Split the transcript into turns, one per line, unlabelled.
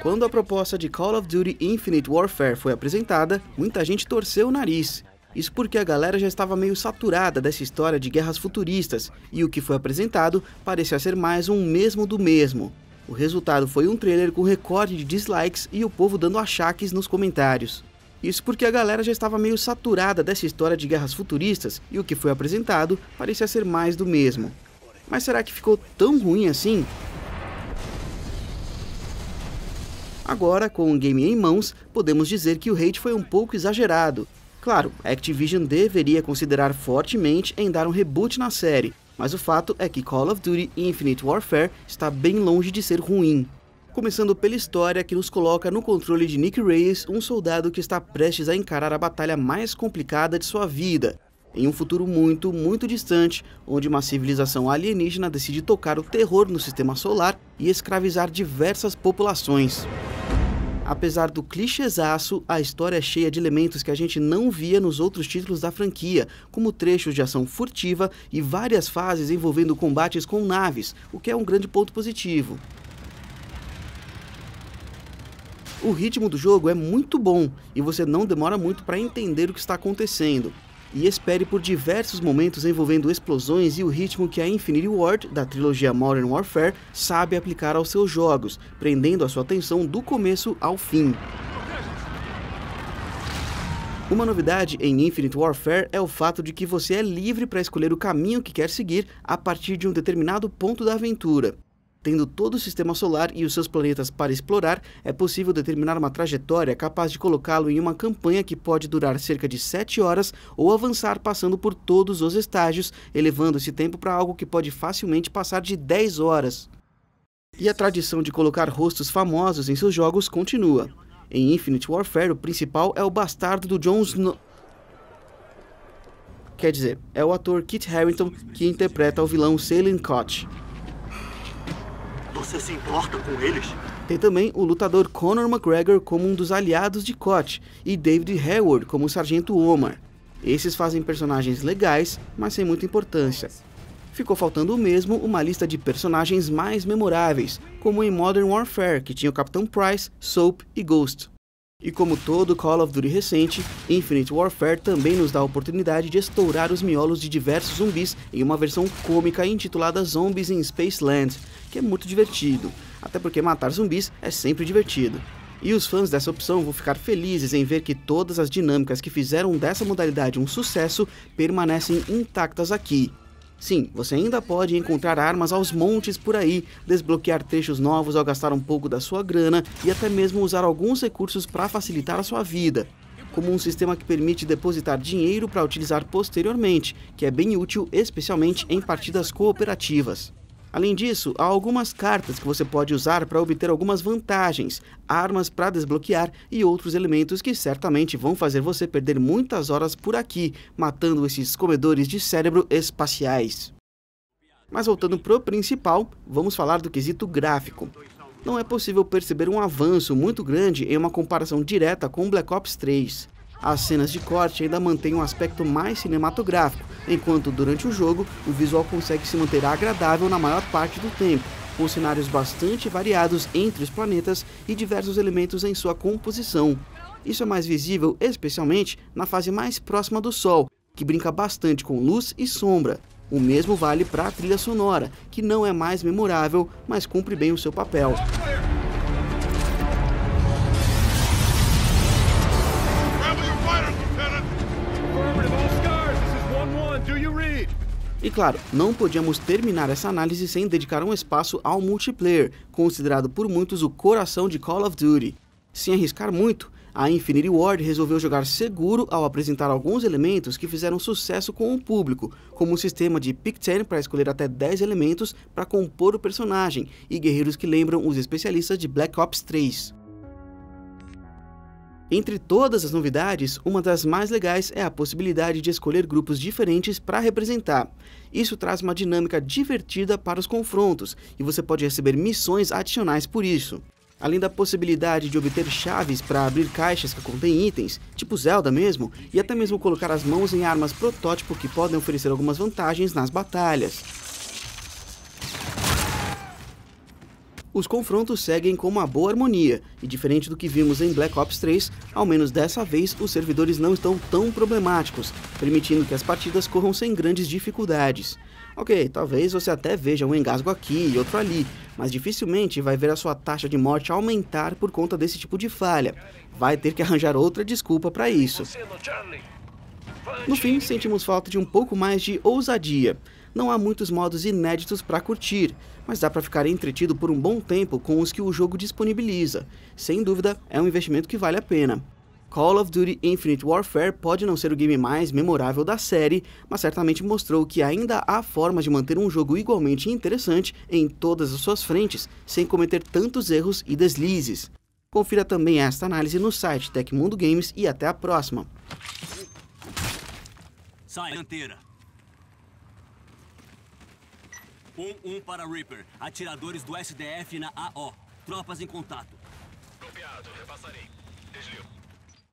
Quando a proposta de Call of Duty Infinite Warfare foi apresentada, muita gente torceu o nariz. Isso porque a galera já estava meio saturada dessa história de guerras futuristas, e o que foi apresentado parecia ser mais um mesmo do mesmo. O resultado foi um trailer com recorde de dislikes e o povo dando achaques nos comentários. Isso porque a galera já estava meio saturada dessa história de guerras futuristas e o que foi apresentado parecia ser mais do mesmo. Mas será que ficou tão ruim assim? Agora, com o game em mãos, podemos dizer que o hate foi um pouco exagerado. Claro, a Activision deveria considerar fortemente em dar um reboot na série, mas o fato é que Call of Duty Infinite Warfare está bem longe de ser ruim. Começando pela história que nos coloca no controle de Nick Reyes, um soldado que está prestes a encarar a batalha mais complicada de sua vida, em um futuro muito, muito distante, onde uma civilização alienígena decide tocar o terror no sistema solar e escravizar diversas populações. Apesar do clichêzaço, a história é cheia de elementos que a gente não via nos outros títulos da franquia, como trechos de ação furtiva e várias fases envolvendo combates com naves, o que é um grande ponto positivo. O ritmo do jogo é muito bom e você não demora muito para entender o que está acontecendo e espere por diversos momentos envolvendo explosões e o ritmo que a Infinity Ward, da trilogia Modern Warfare, sabe aplicar aos seus jogos, prendendo a sua atenção do começo ao fim. Uma novidade em Infinite Warfare é o fato de que você é livre para escolher o caminho que quer seguir a partir de um determinado ponto da aventura. Tendo todo o sistema solar e os seus planetas para explorar, é possível determinar uma trajetória capaz de colocá-lo em uma campanha que pode durar cerca de 7 horas ou avançar passando por todos os estágios, elevando esse tempo para algo que pode facilmente passar de 10 horas. E a tradição de colocar rostos famosos em seus jogos continua. Em Infinite Warfare, o principal é o bastardo do Jon Snow quer dizer, é o ator Kit Harington que interpreta o vilão Salem Koch. Você se importa com eles? Tem também o lutador Conor McGregor como um dos aliados de Cott e David Hayward como o sargento Omar. Esses fazem personagens legais, mas sem muita importância. Ficou faltando mesmo uma lista de personagens mais memoráveis, como em Modern Warfare, que tinha o Capitão Price, Soap e Ghost. E como todo Call of Duty recente, Infinite Warfare também nos dá a oportunidade de estourar os miolos de diversos zumbis em uma versão cômica intitulada Zombies in Spaceland, que é muito divertido, até porque matar zumbis é sempre divertido. E os fãs dessa opção vão ficar felizes em ver que todas as dinâmicas que fizeram dessa modalidade um sucesso permanecem intactas aqui, Sim, você ainda pode encontrar armas aos montes por aí, desbloquear trechos novos ao gastar um pouco da sua grana e até mesmo usar alguns recursos para facilitar a sua vida, como um sistema que permite depositar dinheiro para utilizar posteriormente, que é bem útil especialmente em partidas cooperativas. Além disso, há algumas cartas que você pode usar para obter algumas vantagens, armas para desbloquear e outros elementos que certamente vão fazer você perder muitas horas por aqui, matando esses comedores de cérebro espaciais. Mas voltando pro principal, vamos falar do quesito gráfico. Não é possível perceber um avanço muito grande em uma comparação direta com Black Ops 3. As cenas de corte ainda mantêm um aspecto mais cinematográfico, enquanto durante o jogo o visual consegue se manter agradável na maior parte do tempo, com cenários bastante variados entre os planetas e diversos elementos em sua composição. Isso é mais visível especialmente na fase mais próxima do Sol, que brinca bastante com luz e sombra. O mesmo vale para a trilha sonora, que não é mais memorável, mas cumpre bem o seu papel. claro, não podíamos terminar essa análise sem dedicar um espaço ao multiplayer, considerado por muitos o coração de Call of Duty. Sem arriscar muito, a Infinity Ward resolveu jogar seguro ao apresentar alguns elementos que fizeram sucesso com o público, como o sistema de Pick 10 para escolher até 10 elementos para compor o personagem e guerreiros que lembram os especialistas de Black Ops 3. Entre todas as novidades, uma das mais legais é a possibilidade de escolher grupos diferentes para representar. Isso traz uma dinâmica divertida para os confrontos e você pode receber missões adicionais por isso. Além da possibilidade de obter chaves para abrir caixas que contêm itens, tipo Zelda mesmo, e até mesmo colocar as mãos em armas protótipo que podem oferecer algumas vantagens nas batalhas. os confrontos seguem com uma boa harmonia, e diferente do que vimos em Black Ops 3, ao menos dessa vez os servidores não estão tão problemáticos, permitindo que as partidas corram sem grandes dificuldades. Ok, talvez você até veja um engasgo aqui e outro ali, mas dificilmente vai ver a sua taxa de morte aumentar por conta desse tipo de falha. Vai ter que arranjar outra desculpa para isso. No fim, sentimos falta de um pouco mais de ousadia não há muitos modos inéditos para curtir, mas dá para ficar entretido por um bom tempo com os que o jogo disponibiliza. Sem dúvida, é um investimento que vale a pena. Call of Duty Infinite Warfare pode não ser o game mais memorável da série, mas certamente mostrou que ainda há formas de manter um jogo igualmente interessante em todas as suas frentes, sem cometer tantos erros e deslizes. Confira também esta análise no site Tecmundo Games e até a próxima. Sai, anteira. 1-1 para Reaper. Atiradores do SDF na AO. Tropas em contato. Copiado, repassarei. Desligo.